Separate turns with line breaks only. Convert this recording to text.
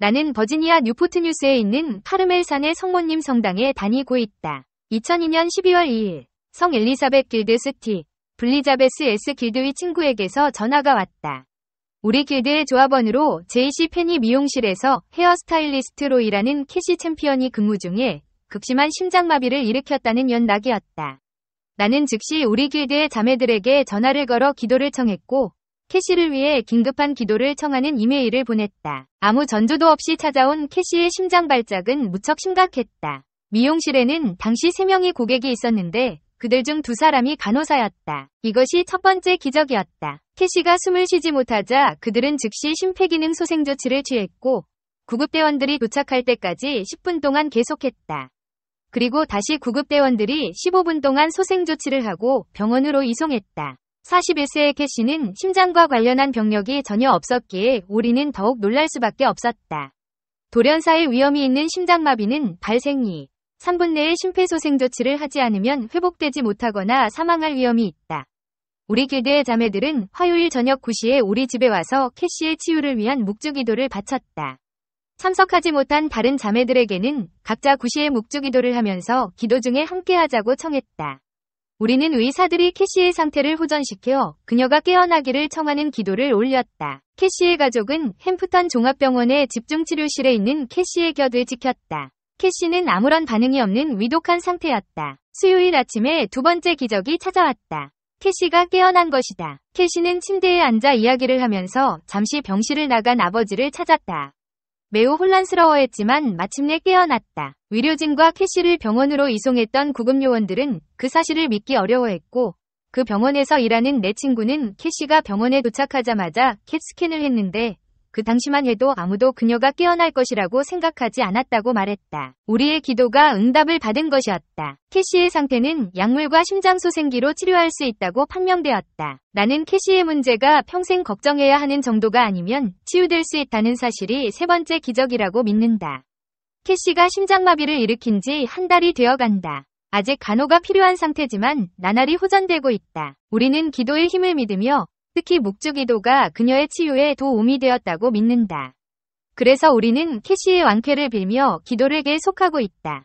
나는 버지니아 뉴포트 뉴스에 있는 카르멜산의 성모님 성당에 다니고 있다. 2002년 12월 2일 성 엘리사벳 길드 스티 블리자베스 S 길드의 친구에게서 전화가 왔다. 우리 길드의 조합원으로 제이 c 펜이 미용실에서 헤어스타일리스트로 일하는 캐시 챔피언이 근무 중에 극심한 심장마비를 일으켰다는 연락이었다. 나는 즉시 우리 길드의 자매들에게 전화를 걸어 기도를 청했고 캐시를 위해 긴급한 기도를 청하는 이메일을 보냈다. 아무 전조도 없이 찾아온 캐시의 심장 발작은 무척 심각했다. 미용실에는 당시 3명의 고객이 있었는데 그들 중 두 사람이 간호사였다. 이것이 첫 번째 기적이었다. 캐시가 숨을 쉬지 못하자 그들은 즉시 심폐기능 소생 조치를 취했고 구급대원들이 도착할 때까지 10분 동안 계속했다. 그리고 다시 구급대원들이 15분 동안 소생 조치를 하고 병원으로 이송했다. 41세의 캐시는 심장과 관련한 병력이 전혀 없었기에 우리는 더욱 놀랄 수밖에 없었다. 돌연사의 위험이 있는 심장마비는 발생이 3분 내에 심폐소생 조치를 하지 않으면 회복되지 못하거나 사망할 위험이 있다. 우리 길드의 자매들은 화요일 저녁 9시에 우리 집에 와서 캐시의 치유를 위한 묵주기도를 바쳤다. 참석하지 못한 다른 자매들에게는 각자 9시에 묵주기도를 하면서 기도 중에 함께하자고 청했다. 우리는 의사들이 캐시의 상태를 호전시켜 그녀가 깨어나기를 청하는 기도를 올렸다. 캐시의 가족은 햄프턴 종합병원의 집중치료실에 있는 캐시의 곁을 지켰다. 캐시는 아무런 반응이 없는 위독한 상태였다. 수요일 아침에 두 번째 기적이 찾아왔다. 캐시가 깨어난 것이다. 캐시는 침대에 앉아 이야기를 하면서 잠시 병실을 나간 아버지를 찾았다. 매우 혼란스러워했지만 마침내 깨어났다. 의료진과 캐시를 병원으로 이송했던 구급요원들은 그 사실을 믿기 어려워했고 그 병원에서 일하는 내 친구는 캐시가 병원에 도착하자마자 캡스캔을 했는데 그 당시만 해도 아무도 그녀가 깨어날 것이라고 생각하지 않았다고 말했다. 우리의 기도가 응답을 받은 것이었다. 캐시의 상태는 약물과 심장소생기로 치료할 수 있다고 판명되었다. 나는 캐시의 문제가 평생 걱정해야 하는 정도가 아니면 치유될 수 있다는 사실이 세 번째 기적이라고 믿는다. 캐시가 심장마비를 일으킨 지 한 달이 되어간다. 아직 간호가 필요한 상태지만 나날이 호전되고 있다. 우리는 기도의 힘을 믿으며 특히 묵주기도가 그녀의 치유에 도움이 되었다고 믿는다. 그래서 우리는 캐시의 완쾌를 빌며 기도를 계속하고 있다.